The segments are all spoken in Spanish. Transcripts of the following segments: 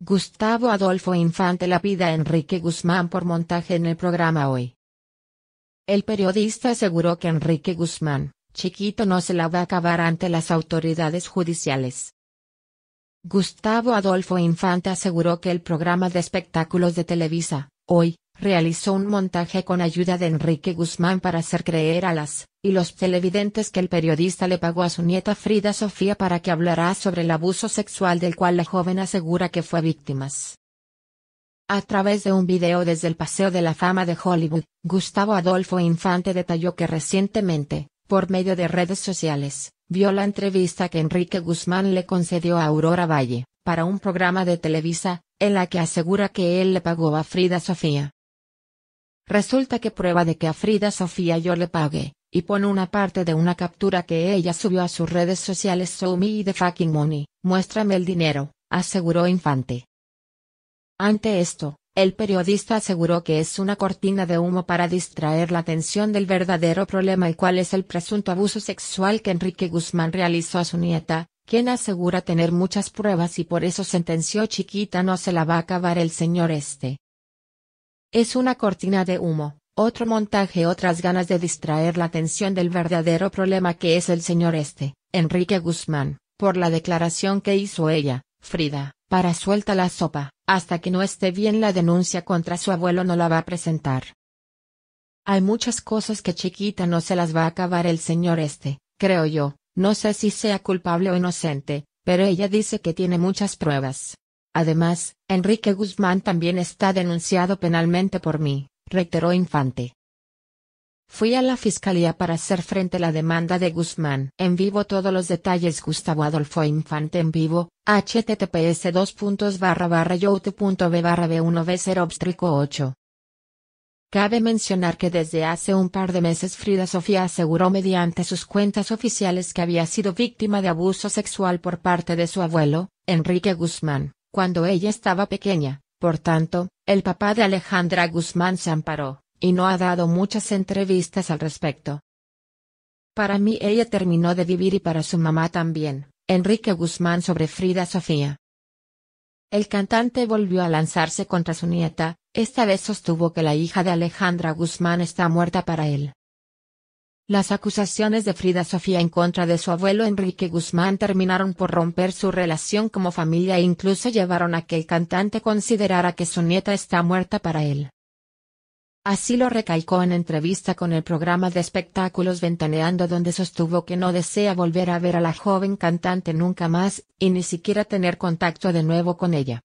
Gustavo Adolfo Infante vida a Enrique Guzmán por montaje en el programa Hoy. El periodista aseguró que Enrique Guzmán, chiquito no se la va a acabar ante las autoridades judiciales. Gustavo Adolfo Infante aseguró que el programa de espectáculos de Televisa, Hoy, realizó un montaje con ayuda de Enrique Guzmán para hacer creer a las y los televidentes que el periodista le pagó a su nieta Frida Sofía para que hablará sobre el abuso sexual del cual la joven asegura que fue víctima. A través de un video desde el Paseo de la Fama de Hollywood, Gustavo Adolfo Infante detalló que recientemente, por medio de redes sociales, vio la entrevista que Enrique Guzmán le concedió a Aurora Valle, para un programa de Televisa, en la que asegura que él le pagó a Frida Sofía. Resulta que prueba de que a Frida Sofía yo le pagué, y pone una parte de una captura que ella subió a sus redes sociales Show me the fucking money, muéstrame el dinero, aseguró Infante. Ante esto, el periodista aseguró que es una cortina de humo para distraer la atención del verdadero problema y cual es el presunto abuso sexual que Enrique Guzmán realizó a su nieta, quien asegura tener muchas pruebas y por eso sentenció chiquita no se la va a acabar el señor este. Es una cortina de humo, otro montaje, otras ganas de distraer la atención del verdadero problema que es el señor este, Enrique Guzmán, por la declaración que hizo ella, Frida, para suelta la sopa, hasta que no esté bien la denuncia contra su abuelo no la va a presentar. Hay muchas cosas que chiquita no se las va a acabar el señor este, creo yo, no sé si sea culpable o inocente, pero ella dice que tiene muchas pruebas. Además, Enrique Guzmán también está denunciado penalmente por mí, reiteró Infante. Fui a la fiscalía para hacer frente a la demanda de Guzmán. En vivo todos los detalles Gustavo Adolfo Infante en vivo, https youtube.b 1 b 0 8 Cabe mencionar que desde hace un par de meses Frida Sofía aseguró mediante sus cuentas oficiales que había sido víctima de abuso sexual por parte de su abuelo, Enrique Guzmán, cuando ella estaba pequeña, por tanto, el papá de Alejandra Guzmán se amparó, y no ha dado muchas entrevistas al respecto. Para mí ella terminó de vivir y para su mamá también, Enrique Guzmán sobre Frida Sofía. El cantante volvió a lanzarse contra su nieta, esta vez sostuvo que la hija de Alejandra Guzmán está muerta para él. Las acusaciones de Frida Sofía en contra de su abuelo Enrique Guzmán terminaron por romper su relación como familia e incluso llevaron a que el cantante considerara que su nieta está muerta para él. Así lo recalcó en entrevista con el programa de espectáculos Ventaneando donde sostuvo que no desea volver a ver a la joven cantante nunca más, y ni siquiera tener contacto de nuevo con ella.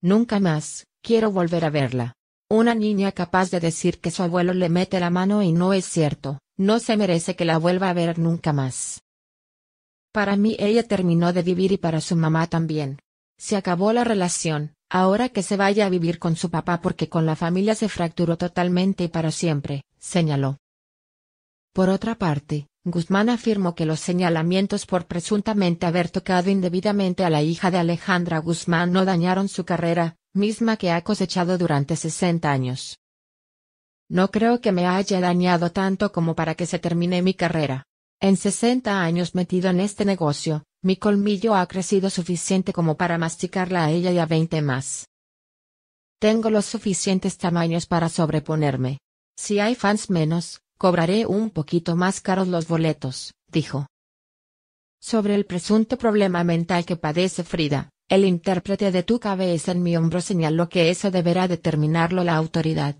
Nunca más, Quiero volver a verla. Una niña capaz de decir que su abuelo le mete la mano y no es cierto, no se merece que la vuelva a ver nunca más. Para mí ella terminó de vivir y para su mamá también. Se acabó la relación, ahora que se vaya a vivir con su papá porque con la familia se fracturó totalmente y para siempre, señaló. Por otra parte, Guzmán afirmó que los señalamientos por presuntamente haber tocado indebidamente a la hija de Alejandra Guzmán no dañaron su carrera, misma que ha cosechado durante 60 años. No creo que me haya dañado tanto como para que se termine mi carrera. En 60 años metido en este negocio, mi colmillo ha crecido suficiente como para masticarla a ella y a veinte más. Tengo los suficientes tamaños para sobreponerme. Si hay fans menos, cobraré un poquito más caros los boletos, dijo. Sobre el presunto problema mental que padece Frida, el intérprete de tu cabeza en mi hombro señaló que eso deberá determinarlo la autoridad.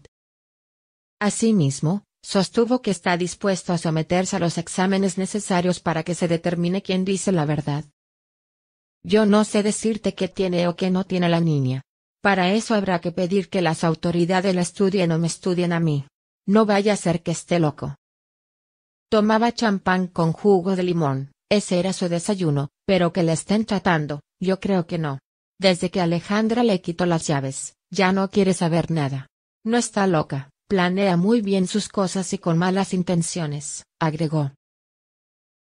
Asimismo, sostuvo que está dispuesto a someterse a los exámenes necesarios para que se determine quién dice la verdad. Yo no sé decirte qué tiene o qué no tiene la niña. Para eso habrá que pedir que las autoridades la estudien o me estudien a mí. No vaya a ser que esté loco. Tomaba champán con jugo de limón, ese era su desayuno, pero que le estén tratando, yo creo que no. Desde que Alejandra le quitó las llaves, ya no quiere saber nada. No está loca, planea muy bien sus cosas y con malas intenciones, agregó.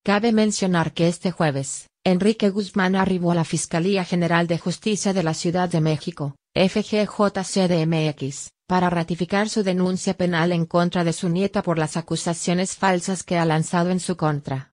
Cabe mencionar que este jueves, Enrique Guzmán arribó a la Fiscalía General de Justicia de la Ciudad de México, FGJCDMX, para ratificar su denuncia penal en contra de su nieta por las acusaciones falsas que ha lanzado en su contra.